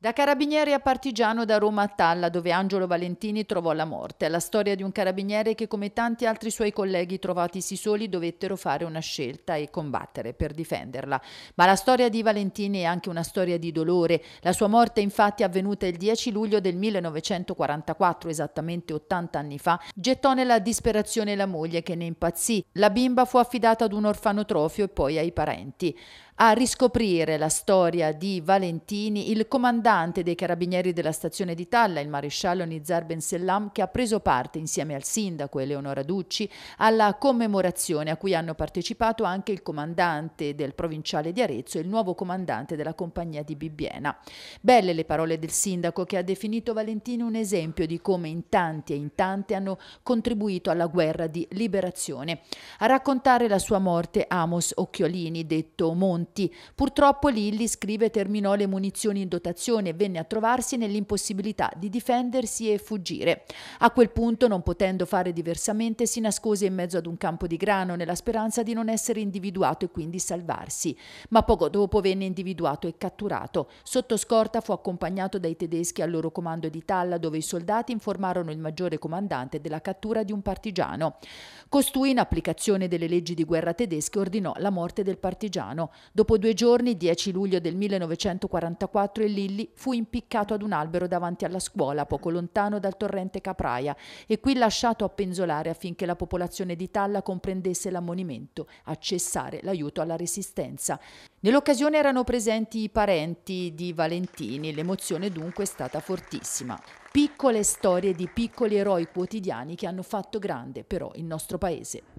Da carabiniere a partigiano da Roma a Talla, dove Angelo Valentini trovò la morte, la storia di un carabiniere che come tanti altri suoi colleghi trovatisi soli dovettero fare una scelta e combattere per difenderla. Ma la storia di Valentini è anche una storia di dolore. La sua morte infatti avvenuta il 10 luglio del 1944, esattamente 80 anni fa, gettò nella disperazione la moglie che ne impazzì. La bimba fu affidata ad un orfanotrofio e poi ai parenti a riscoprire la storia di Valentini, il comandante dei carabinieri della stazione di Talla, il maresciallo Nizar Ben Sellam, che ha preso parte insieme al sindaco Eleonora Ducci alla commemorazione a cui hanno partecipato anche il comandante del provinciale di Arezzo e il nuovo comandante della compagnia di Bibbiena. Belle le parole del sindaco che ha definito Valentini un esempio di come in tanti e in tante hanno contribuito alla guerra di liberazione. A raccontare la sua morte Amos Occhiolini, detto Monte conti. Purtroppo Lilli, scrive, terminò le munizioni in dotazione e venne a trovarsi nell'impossibilità di difendersi e fuggire. A quel punto, non potendo fare diversamente, si nascose in mezzo ad un campo di grano nella speranza di non essere individuato e quindi salvarsi. Ma poco dopo venne individuato e catturato. Sotto scorta fu accompagnato dai tedeschi al loro comando di Talla dove i soldati informarono il maggiore comandante della cattura di un partigiano. Costui, in applicazione delle leggi di guerra tedesche, ordinò la morte del partigiano. Dopo due giorni, 10 luglio del 1944, il Lilli fu impiccato ad un albero davanti alla scuola, poco lontano dal torrente Capraia, e qui lasciato a penzolare affinché la popolazione di Talla comprendesse l'ammonimento a cessare l'aiuto alla resistenza. Nell'occasione erano presenti i parenti di Valentini, l'emozione dunque è stata fortissima. Piccole storie di piccoli eroi quotidiani che hanno fatto grande però il nostro paese.